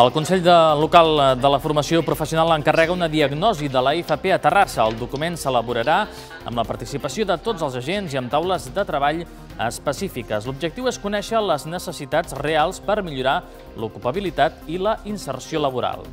El Consell de Local de la Formació Professional encarrega una diagnosi de la IFP a Terrassa. El document s'elaborarà amb la participació de tots els agents i amb taules de treball específiques. L'objectiu és conèixer les necessitats reals per millorar l'ocupabilitat i la inserció laboral.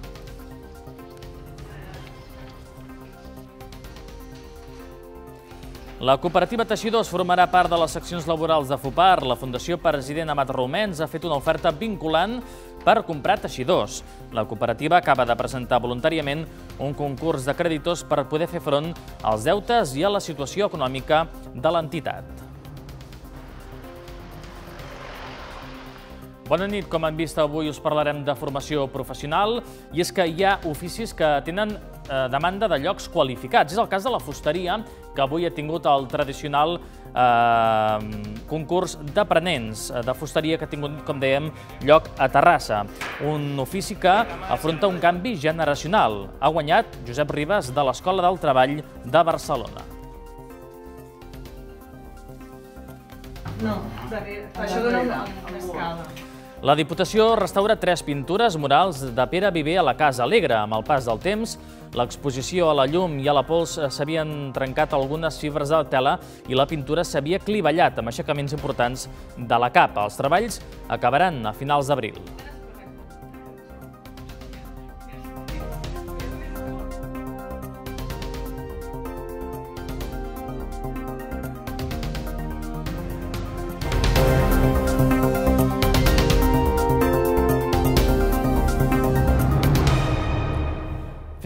La cooperativa Teixidors formarà part de les seccions laborals de FUPAR. La Fundació President Amat Romens ha fet una oferta vinculant per comprar teixidors. La cooperativa acaba de presentar voluntàriament un concurs de creditors per poder fer front als deutes i a la situació econòmica de l'entitat. Bona nit, com hem vist avui us parlarem de formació professional i és que hi ha oficis que tenen eh, demanda de llocs qualificats. És el cas de la fusteria, que avui ha tingut el tradicional eh, concurs d'aprenents eh, de fusteria que ha tingut, com dèiem, lloc a Terrassa. Un ofici que afronta un canvi generacional. Ha guanyat Josep Ribas de l'Escola del Treball de Barcelona. No, Això dona una escala. La Diputació restaura tres pintures murals de Pere Viver a la Casa Alegre. Amb el pas del temps, l'exposició a la llum i a la pols s'havien trencat algunes fibres de tela i la pintura s'havia clivellat amb aixecaments importants de la capa. Els treballs acabaran a finals d'abril.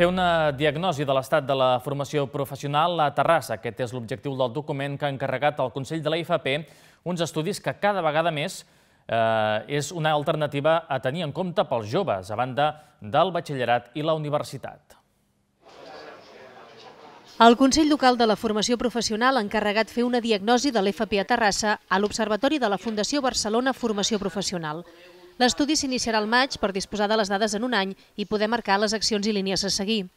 fer una diagnosi de l'estat de la formació professional a Terrassa. Aquest és l'objectiu del document que ha encarregat el Consell de la IFP, uns estudis que cada vegada més eh, és una alternativa a tenir en compte pels joves, a banda del batxillerat i la universitat. El Consell Local de la Formació Professional ha encarregat fer una diagnosi de l'FP a Terrassa a l'Observatori de la Fundació Barcelona Formació Professional. L'estudi s'iniciarà al maig per disposar de les dades en un any i poder marcar les accions i línies a seguir.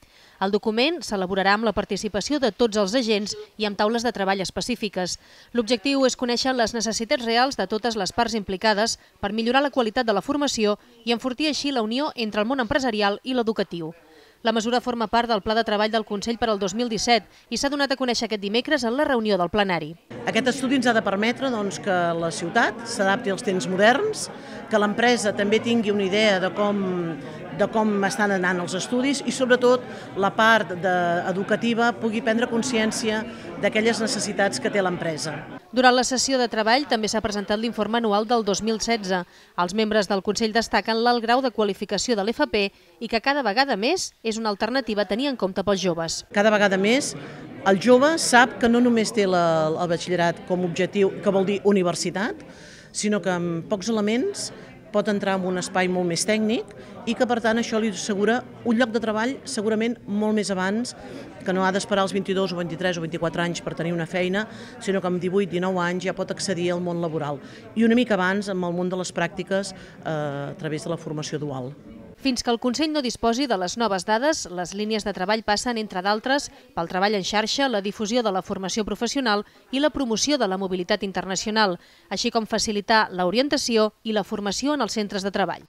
El document s'elaborarà amb la participació de tots els agents i amb taules de treball específiques. L'objectiu és conèixer les necessitats reals de totes les parts implicades per millorar la qualitat de la formació i enfortir així la unió entre el món empresarial i l'educatiu. La mesura forma part del Pla de Treball del Consell per al 2017 i s'ha donat a conèixer aquest dimecres en la reunió del plenari. Aquest estudi ens ha de permetre doncs, que la ciutat s'adapti als temps moderns, que l'empresa també tingui una idea de com de com estan anant els estudis i sobretot la part de, educativa pugui prendre consciència d'aquelles necessitats que té l'empresa. Durant la sessió de treball també s'ha presentat l'informe anual del 2016. Els membres del Consell destaquen l'alt grau de qualificació de l'FP i que cada vegada més és una alternativa a tenir en compte pels joves. Cada vegada més el jove sap que no només té el batxillerat com a objectiu, que vol dir universitat, sinó que amb pocs elements pot entrar en un espai molt més tècnic i que, per tant, això li assegura un lloc de treball segurament molt més abans, que no ha d'esperar els 22 o 23 o 24 anys per tenir una feina, sinó que amb 18-19 anys ja pot accedir al món laboral. I una mica abans, amb el món de les pràctiques, eh, a través de la formació dual. Fins que el Consell no disposi de les noves dades, les línies de treball passen, entre d'altres, pel treball en xarxa, la difusió de la formació professional i la promoció de la mobilitat internacional, així com facilitar l'orientació i la formació en els centres de treball.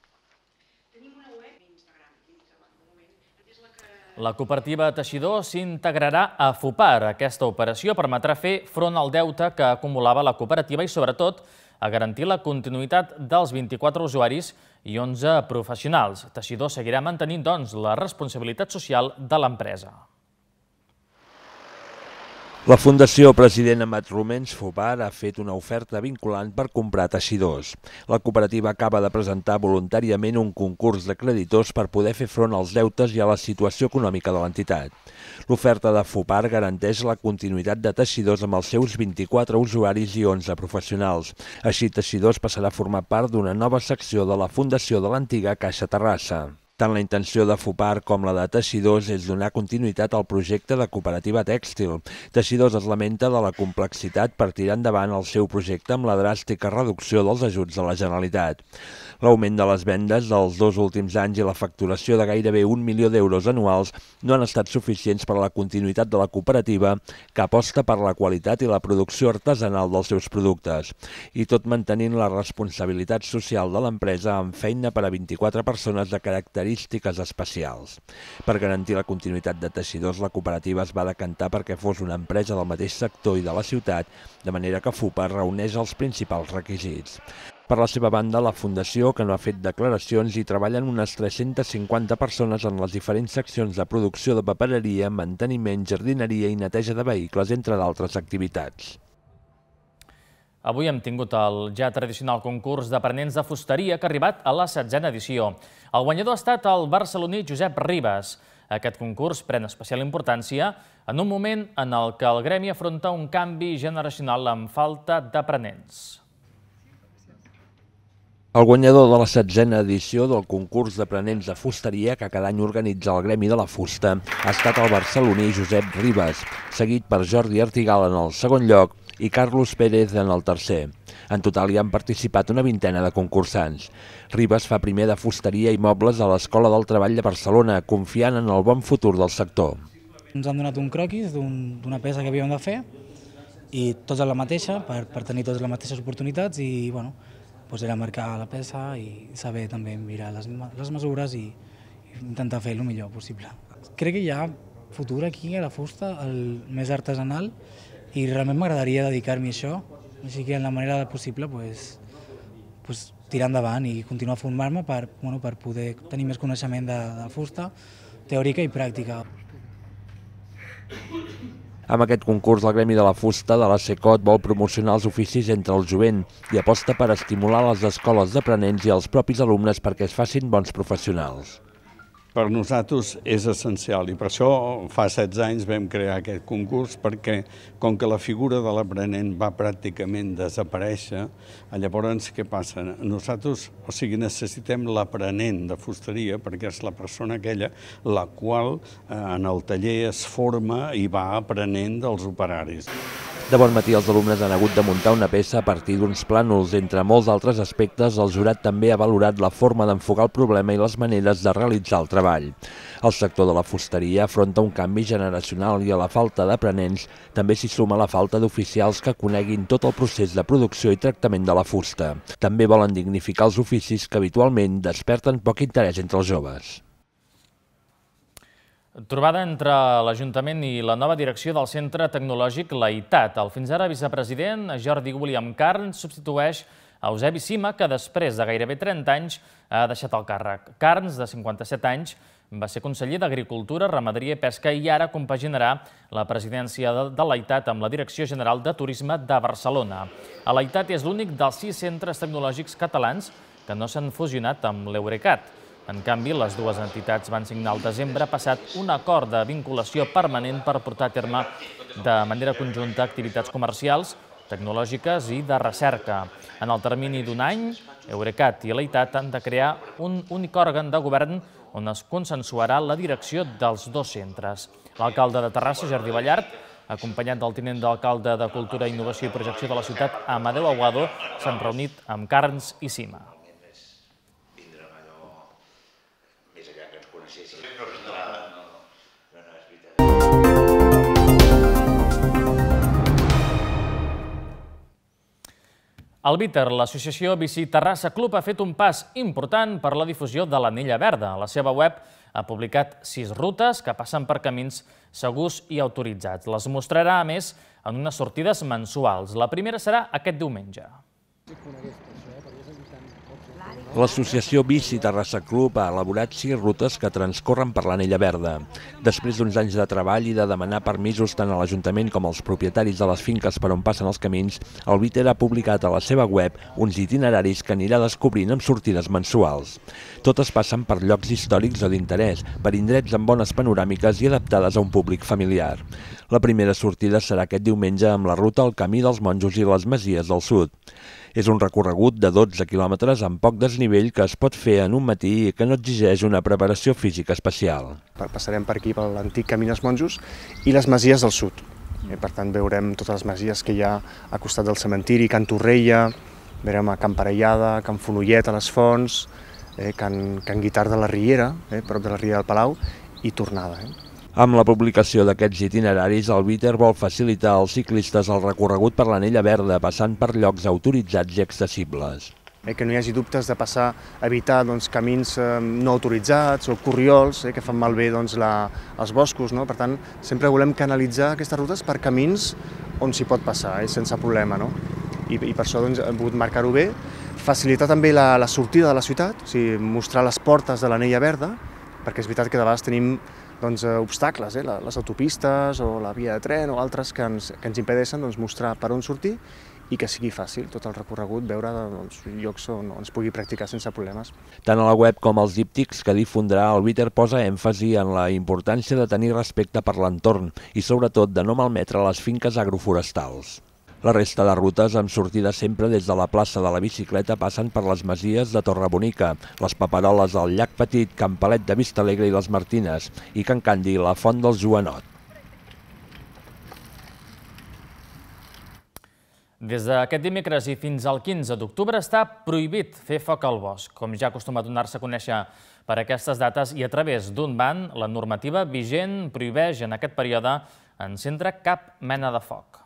La cooperativa Teixidor s'integrarà a FUPAR. Aquesta operació permetrà fer front al deute que acumulava la cooperativa i, sobretot, a garantir la continuïtat dels 24 usuaris i 11 professionals. Teixidor seguirà mantenint, doncs, la responsabilitat social de l'empresa. La Fundació President Amat Romens Fobar ha fet una oferta vinculant per comprar teixidors. La cooperativa acaba de presentar voluntàriament un concurs de creditors per poder fer front als deutes i a la situació econòmica de l'entitat. L'oferta de Fopar garanteix la continuïtat de teixidors amb els seus 24 usuaris i 11 professionals. Així, teixidors passarà a formar part d'una nova secció de la Fundació de l'antiga Caixa Terrassa. Tant la intenció de FUPAR com la de Teixidors és donar continuïtat al projecte de cooperativa tèxtil. Teixidors es lamenta de la complexitat per tirar endavant el seu projecte amb la dràstica reducció dels ajuts de la Generalitat. L'augment de les vendes dels dos últims anys i la facturació de gairebé un milió d'euros anuals no han estat suficients per a la continuïtat de la cooperativa que aposta per la qualitat i la producció artesanal dels seus productes i tot mantenint la responsabilitat social de l'empresa amb feina per a 24 persones de caràcter característiques especials. Per garantir la continuïtat de teixidors, la cooperativa es va decantar perquè fos una empresa del mateix sector i de la ciutat, de manera que FUPA reuneix els principals requisits. Per la seva banda, la Fundació, que no ha fet declaracions, hi treballen unes 350 persones en les diferents seccions de producció de papereria, manteniment, jardineria i neteja de vehicles, entre d'altres activitats. Avui hem tingut el ja tradicional concurs d'aprenents de fusteria que ha arribat a la setzena edició. El guanyador ha estat el barceloní Josep Ribas. Aquest concurs pren especial importància en un moment en el que el gremi afronta un canvi generacional amb falta d'aprenents. El guanyador de la setzena edició del concurs d'aprenents de fusteria que cada any organitza el Gremi de la Fusta ha estat el barceloní Josep Ribas, seguit per Jordi Artigal en el segon lloc i Carlos Pérez en el tercer. En total hi han participat una vintena de concursants. Ribes fa primer de fusteria i mobles a l'Escola del Treball de Barcelona, confiant en el bon futur del sector. Ens han donat un croquis d'una un, peça que havíem de fer i tots a la mateixa, per, per tenir totes les mateixes oportunitats i bueno, doncs era marcar la peça i saber també mirar les, les mesures i, i intentar fer el millor possible. Crec que hi ha futur aquí a la fusta, el més artesanal, i realment m'agradaria dedicar-m'hi a això, així que en la manera possible pues, pues, tirar endavant i continuar formant-me per, bueno, per poder tenir més coneixement de, de fusta, teòrica i pràctica. Amb aquest concurs, el Gremi de la Fusta de la SECOT vol promocionar els oficis entre el jovent i aposta per estimular les escoles d'aprenents i els propis alumnes perquè es facin bons professionals per nosaltres és essencial i per això fa 16 anys vam crear aquest concurs perquè com que la figura de l'aprenent va pràcticament desaparèixer, eh, llavors què passa? Nosaltres, o sigui, necessitem l'aprenent de fusteria perquè és la persona aquella la qual eh, en el taller es forma i va aprenent dels operaris. De bon matí els alumnes han hagut de muntar una peça a partir d'uns plànols. Entre molts altres aspectes, el jurat també ha valorat la forma d'enfocar el problema i les maneres de realitzar el treball. El sector de la fusteria afronta un canvi generacional i a la falta d'aprenents també s'hi suma la falta d'oficials que coneguin tot el procés de producció i tractament de la fusta. També volen dignificar els oficis que habitualment desperten poc interès entre els joves. Trobada entre l'Ajuntament i la nova direcció del Centre Tecnològic La El fins ara vicepresident Jordi William Carn substitueix Eusebi Sima, que després de gairebé 30 anys ha deixat el càrrec. Carns, de 57 anys, va ser conseller d'Agricultura, Ramaderia i Pesca i ara compaginarà la presidència de l'AITAT amb la Direcció General de Turisme de Barcelona. l'AITAT és l'únic dels sis centres tecnològics catalans que no s'han fusionat amb l'Eurecat. En canvi, les dues entitats van signar el desembre passat un acord de vinculació permanent per portar a terme de manera conjunta activitats comercials, tecnològiques i de recerca. En el termini d'un any, Eurecat i l'EITAT han de crear un únic òrgan de govern on es consensuarà la direcció dels dos centres. L'alcalde de Terrassa, Jordi Ballart, acompanyat del tinent d'alcalde de Cultura, Innovació i Projecció de la ciutat, Amadeu Aguado, s'han reunit amb Carns i Cima. Al Víter, l'associació Bici Terrassa Club, ha fet un pas important per la difusió de l'anella verda. A la seva web ha publicat sis rutes que passen per camins segurs i autoritzats. Les mostrarà, a més, en unes sortides mensuals. La primera serà aquest diumenge. L'associació Bici Terrassa Club ha elaborat sis rutes que transcorren per l'Anella Verda. Després d'uns anys de treball i de demanar permisos tant a l'Ajuntament com als propietaris de les finques per on passen els camins, el Viter ha publicat a la seva web uns itineraris que anirà descobrint amb sortides mensuals. Totes passen per llocs històrics o d'interès, per indrets amb bones panoràmiques i adaptades a un públic familiar. La primera sortida serà aquest diumenge amb la ruta al Camí dels Monjos i les Masies del Sud. És un recorregut de 12 quilòmetres amb poc desnivell que es pot fer en un matí i que no exigeix una preparació física especial. Passarem per aquí per l'antic Camí dels Monjos i les Masies del Sud. I eh, per tant, veurem totes les masies que hi ha a costat del cementiri, Can Torrella, veurem a Can Parellada, Can Fonollet, a les Fonts, eh, Can, Can Guitar de la Riera, eh, prop de la Riera del Palau, i tornada. Eh. Amb la publicació d'aquests itineraris, el Bitter vol facilitar als ciclistes el recorregut per l'anella verda, passant per llocs autoritzats i accessibles. Eh, que no hi hagi dubtes de passar a evitar doncs, camins eh, no autoritzats o corriols eh, que fan malbé doncs, la, els boscos. No? Per tant, sempre volem canalitzar aquestes rutes per camins on s'hi pot passar, eh, sense problema. No? I, I per això doncs, hem pogut marcar-ho bé Facilitar també la, la sortida de la ciutat, o sigui, mostrar les portes de l'anella verda, perquè és veritat que de vegades tenim doncs, eh, obstacles, eh? les autopistes o la via de tren o altres que ens, que ens impedeixen doncs, mostrar per on sortir i que sigui fàcil tot el recorregut, veure doncs, llocs on, on es pugui practicar sense problemes. Tant a la web com als díptics que difondrà el Twitter posa èmfasi en la importància de tenir respecte per l'entorn i sobretot de no malmetre les finques agroforestals. La resta de rutes amb sortida sempre des de la plaça de la bicicleta passen per les masies de Torrebonica, les paperoles del Llac Petit, Campalet de Alegre i les Martines, i Can Candi, la Font del Joanot. Des d'aquest dimecres i fins al 15 d'octubre està prohibit fer foc al bosc. Com ja acostuma a donar-se a conèixer per aquestes dates i a través d'un ban, la normativa vigent prohibeix en aquest període encendre cap mena de foc.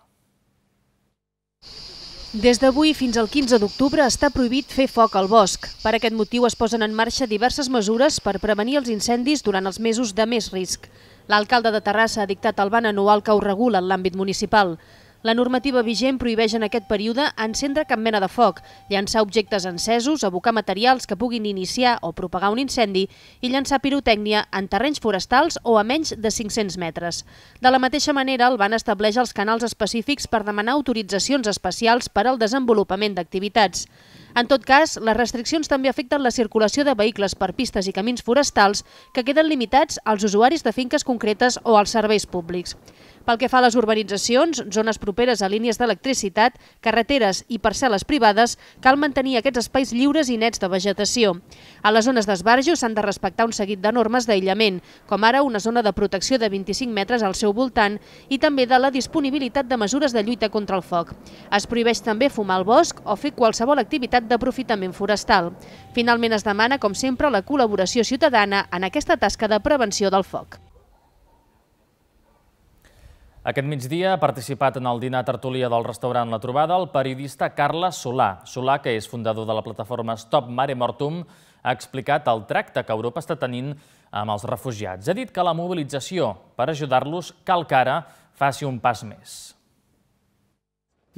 Des d'avui fins al 15 d'octubre està prohibit fer foc al bosc. Per aquest motiu es posen en marxa diverses mesures per prevenir els incendis durant els mesos de més risc. L'alcalde de Terrassa ha dictat el ban anual que ho regula en l'àmbit municipal. La normativa vigent prohibeix en aquest període encendre cap mena de foc, llançar objectes encesos, abocar materials que puguin iniciar o propagar un incendi i llançar pirotècnia en terrenys forestals o a menys de 500 metres. De la mateixa manera, el van estableix els canals específics per demanar autoritzacions especials per al desenvolupament d'activitats. En tot cas, les restriccions també afecten la circulació de vehicles per pistes i camins forestals que queden limitats als usuaris de finques concretes o als serveis públics. Pel que fa a les urbanitzacions, zones properes a línies d'electricitat, carreteres i parcel·les privades, cal mantenir aquests espais lliures i nets de vegetació. A les zones d'esbarjo s'han de respectar un seguit de normes d'aïllament, com ara una zona de protecció de 25 metres al seu voltant i també de la disponibilitat de mesures de lluita contra el foc. Es prohibeix també fumar al bosc o fer qualsevol activitat d'aprofitament forestal. Finalment es demana, com sempre, la col·laboració ciutadana en aquesta tasca de prevenció del foc. Aquest migdia ha participat en el dinar tertúlia del restaurant La Trobada el periodista Carles Solà. Solà, que és fundador de la plataforma Stop Mare Mortum, ha explicat el tracte que Europa està tenint amb els refugiats. Ha dit que la mobilització per ajudar-los cal que ara faci un pas més.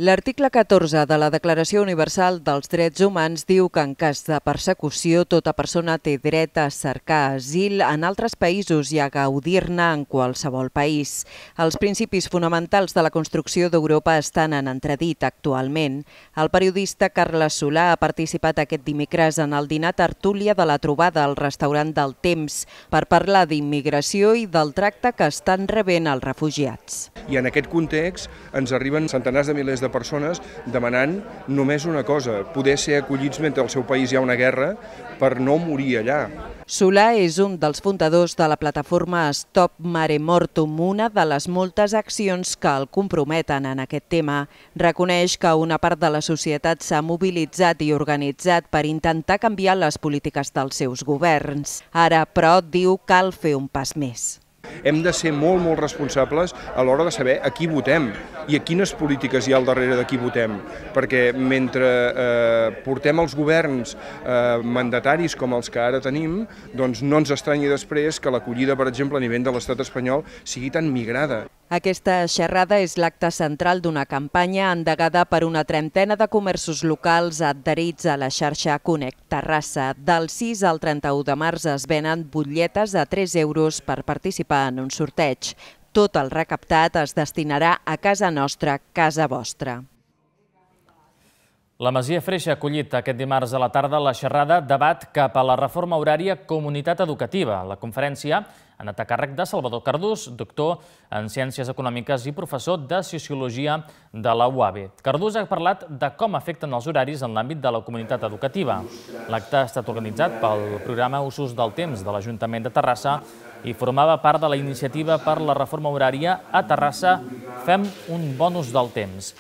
L'article 14 de la Declaració Universal dels Drets Humans diu que en cas de persecució tota persona té dret a cercar asil en altres països i a gaudir-ne en qualsevol país. Els principis fonamentals de la construcció d'Europa estan en entredit actualment. El periodista Carles Solà ha participat aquest dimecres en el dinar tertúlia de la trobada al restaurant del Temps per parlar d'immigració i del tracte que estan rebent els refugiats. I en aquest context ens arriben centenars de milers de de persones demanant només una cosa, poder ser acollits mentre al seu país hi ha una guerra per no morir allà. Solà és un dels fundadors de la plataforma Stop Mare Mortum, una de les moltes accions que el comprometen en aquest tema. Reconeix que una part de la societat s'ha mobilitzat i organitzat per intentar canviar les polítiques dels seus governs. Ara, però, diu que cal fer un pas més hem de ser molt, molt responsables a l'hora de saber a qui votem i a quines polítiques hi ha al darrere de qui votem. Perquè mentre eh, portem els governs eh, mandataris com els que ara tenim, doncs no ens estranyi després que l'acollida, per exemple, a nivell de l'estat espanyol sigui tan migrada. Aquesta xerrada és l'acte central d'una campanya endegada per una trentena de comerços locals adherits a la xarxa Connect Terrassa. Del 6 al 31 de març es venen butlletes a 3 euros per participar en un sorteig. Tot el recaptat es destinarà a casa nostra, casa vostra. La Masia Freixa ha acollit aquest dimarts a la tarda la xerrada Debat cap a la reforma horària comunitat educativa. La conferència han anat a càrrec de Salvador Cardús, doctor en Ciències Econòmiques i professor de Sociologia de la UAB. Cardús ha parlat de com afecten els horaris en l'àmbit de la comunitat educativa. L'acte ha estat organitzat pel programa Usos del Temps de l'Ajuntament de Terrassa i formava part de la iniciativa per la reforma horària a Terrassa Fem un bonus del temps.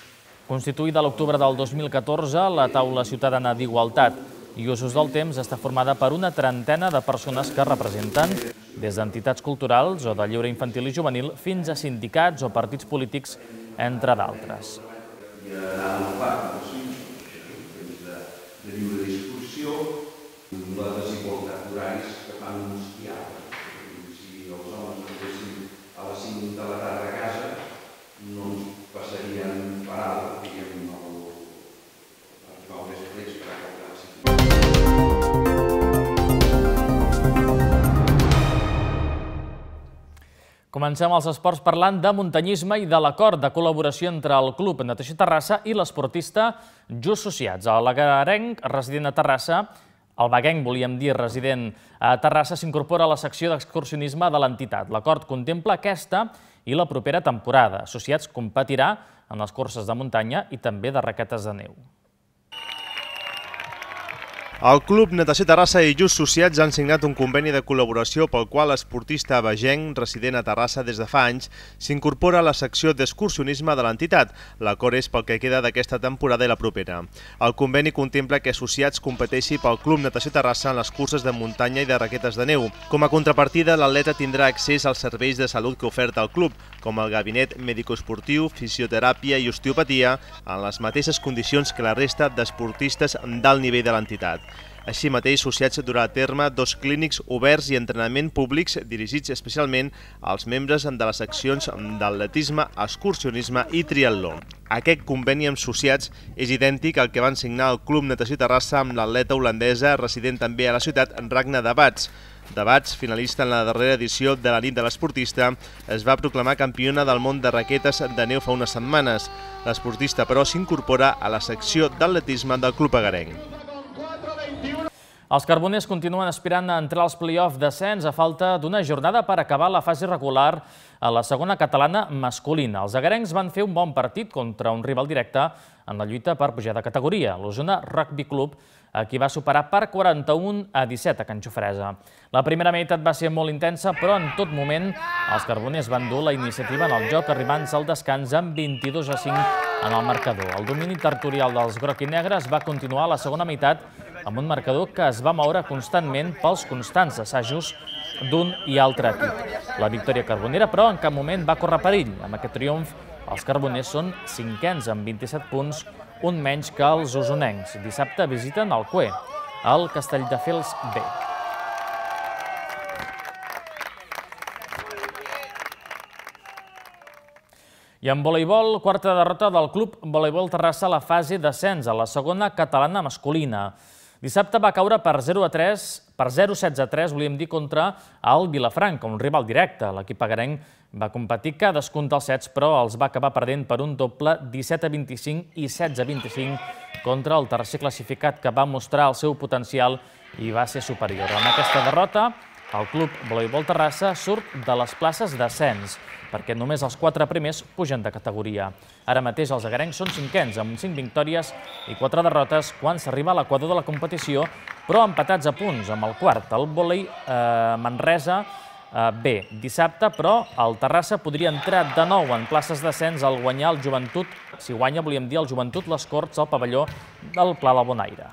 Constituïda l'octubre del 2014, la taula ciutadana d'Igualtat i usos del temps està formada per una trentena de persones que representen des d'entitats culturals o de lliure infantil i juvenil fins a sindicats o partits polítics, entre d'altres. de La decisió Comencem els esports parlant de muntanyisme i de l'acord de col·laboració entre el Club Natació Terrassa i l'esportista Just Sociats. El Garenc, resident a Terrassa, el Baguenc, volíem dir, resident a Terrassa, s'incorpora a la secció d'excursionisme de l'entitat. L'acord contempla aquesta i la propera temporada. Sociats competirà en les curses de muntanya i també de raquetes de neu. El Club Natació Terrassa i Just Sociats han signat un conveni de col·laboració pel qual l'esportista vegenc resident a Terrassa des de fa anys s'incorpora a la secció d'excursionisme de l'entitat. L'acord és pel que queda d'aquesta temporada i la propera. El conveni contempla que Sociats competeixi pel Club Natació Terrassa en les curses de muntanya i de raquetes de neu. Com a contrapartida, l'atleta tindrà accés als serveis de salut que oferta el club, com el gabinet mèdico-esportiu, fisioteràpia i osteopatia, en les mateixes condicions que la resta d'esportistes d'alt nivell de l'entitat. Així mateix, Sociats durà a terme dos clínics oberts i entrenament públics dirigits especialment als membres de les seccions d'atletisme, excursionisme i triatló. Aquest conveni amb sociats és idèntic al que van signar el Club Natació Terrassa amb l'atleta holandesa resident també a la ciutat Ragna de Bats. Debats, finalista en la darrera edició de la nit de l'esportista, es va proclamar campiona del món de raquetes de neu fa unes setmanes. L'esportista, però, s'incorpora a la secció d'atletisme del Club Agarenc. Els carboners continuen aspirant a entrar als play-off descens a falta d'una jornada per acabar la fase regular a la segona catalana masculina. Els agarencs van fer un bon partit contra un rival directe en la lluita per pujar de categoria, l'Osona Rugby Club, a qui va superar per 41 a 17 a Can Xofresa. La primera meitat va ser molt intensa, però en tot moment els carboners van dur la iniciativa en el joc arribant-se al descans amb 22 a 5 en el marcador. El domini territorial dels groc i negres va continuar a la segona meitat amb un marcador que es va moure constantment pels constants assajos d'un i altre equip. La victòria carbonera, però, en cap moment va córrer perill. Amb aquest triomf, els carboners són cinquens amb 27 punts, un menys que els usonencs. Dissabte visiten el CUE, al Castelldefels B. I en voleibol, quarta derrota del Club Voleibol Terrassa a la fase d'ascens a la segona catalana masculina. Dissabte va caure per 0 a 3, per 0-16 a 3, volíem dir, contra el Vilafranca, un rival directe. L'equip agarenc va competir cadascun dels sets, però els va acabar perdent per un doble 17 a 25 i 16 a 25 contra el tercer classificat, que va mostrar el seu potencial i va ser superior. Amb aquesta derrota, el club Voleibol Terrassa surt de les places d'ascens, perquè només els quatre primers pugen de categoria. Ara mateix els agarencs són cinquens, amb cinc victòries i quatre derrotes quan s'arriba a l'equador de la competició, però empatats a punts amb el quart, el volei eh, Manresa eh, Dissabte, però, el Terrassa podria entrar de nou en places d'ascens al guanyar el Joventut, si guanya, volíem dir, el Joventut Les Corts al pavelló del Pla de Bonaire.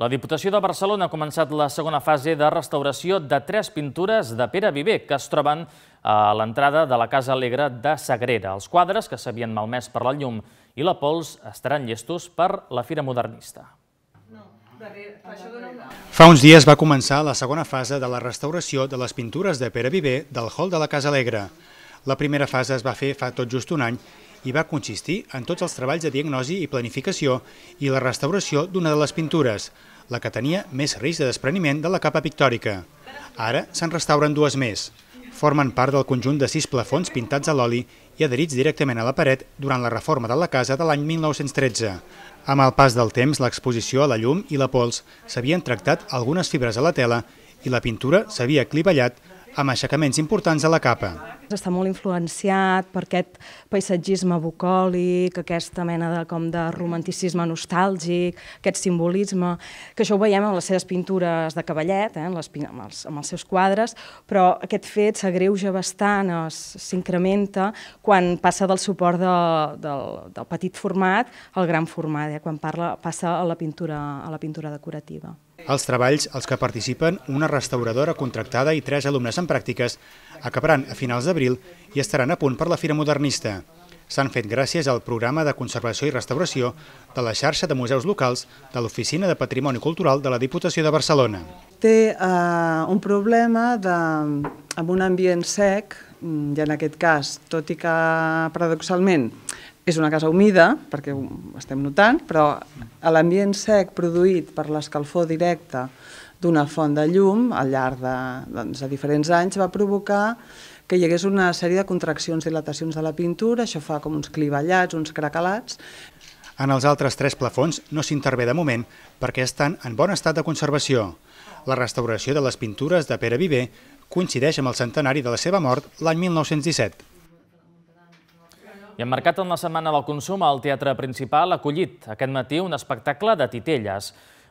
La Diputació de Barcelona ha començat la segona fase de restauració de tres pintures de Pere Viver que es troben a l'entrada de la Casa Alegre de Sagrera. Els quadres, que s'havien malmès per la llum i la pols, estaran llestos per la Fira Modernista. Fa uns dies va començar la segona fase de la restauració de les pintures de Pere Viver del hall de la Casa Alegre. La primera fase es va fer fa tot just un any i va consistir en tots els treballs de diagnosi i planificació i la restauració d'una de les pintures, la que tenia més risc de despreniment de la capa pictòrica. Ara se'n restauren dues més. Formen part del conjunt de sis plafons pintats a l'oli i adherits directament a la paret durant la reforma de la casa de l'any 1913. Amb el pas del temps, l'exposició a la llum i la pols s'havien tractat algunes fibres a la tela i la pintura s'havia clivellat amb aixecaments importants a la capa. Està molt influenciat per aquest paisatgisme bucòlic, aquesta mena de, com de romanticisme nostàlgic, aquest simbolisme, que això ho veiem en les seves pintures de cavallet, eh, en les, amb, els, amb els seus quadres, però aquest fet s'agreuja bastant, s'incrementa quan passa del suport de, del, del petit format al gran format, eh, quan parla, passa a la pintura, a la pintura decorativa. Els treballs, els que participen una restauradora contractada i tres alumnes en pràctiques, acabaran a finals d'abril i estaran a punt per la Fira Modernista. S'han fet gràcies al programa de conservació i restauració de la xarxa de museus locals de l'Oficina de Patrimoni Cultural de la Diputació de Barcelona. Té uh, un problema de, amb un ambient sec, mm, i en aquest cas, tot i que paradoxalment és una casa humida, perquè ho estem notant, però l'ambient sec produït per l'escalfor directe d'una font de llum al llarg de, doncs, de diferents anys va provocar que hi hagués una sèrie de contraccions i dilatacions de la pintura, això fa com uns clivellats, uns cracalats. En els altres tres plafons no s'intervé de moment perquè estan en bon estat de conservació. La restauració de les pintures de Pere Viver coincideix amb el centenari de la seva mort l'any 1917. I emmarcat en la Setmana del Consum, el Teatre Principal ha acollit aquest matí un espectacle de titelles.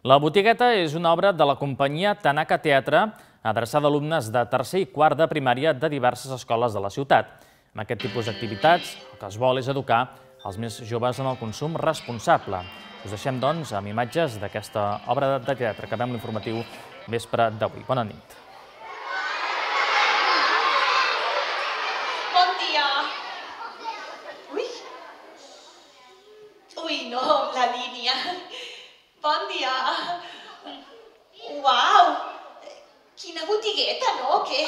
La botigueta és una obra de la companyia Tanaka Teatre, adreçada a alumnes de tercer i quart de primària de diverses escoles de la ciutat. Amb aquest tipus d'activitats, el que es vol és educar els més joves en el consum responsable. Us deixem, doncs, amb imatges d'aquesta obra de teatre Acabem l'informatiu vespre d'avui. Bona nit. Wow! Chi una bottighetta, no? Che,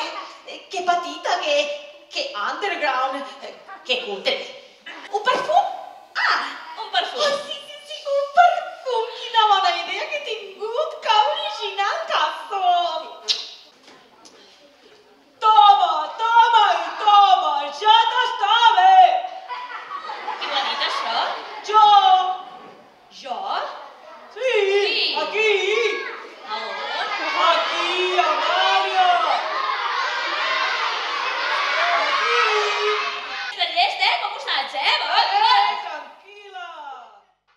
che patita, che, che underground, eh, che cutre. Un parfum? Ah! Un parfum! Oh, sì.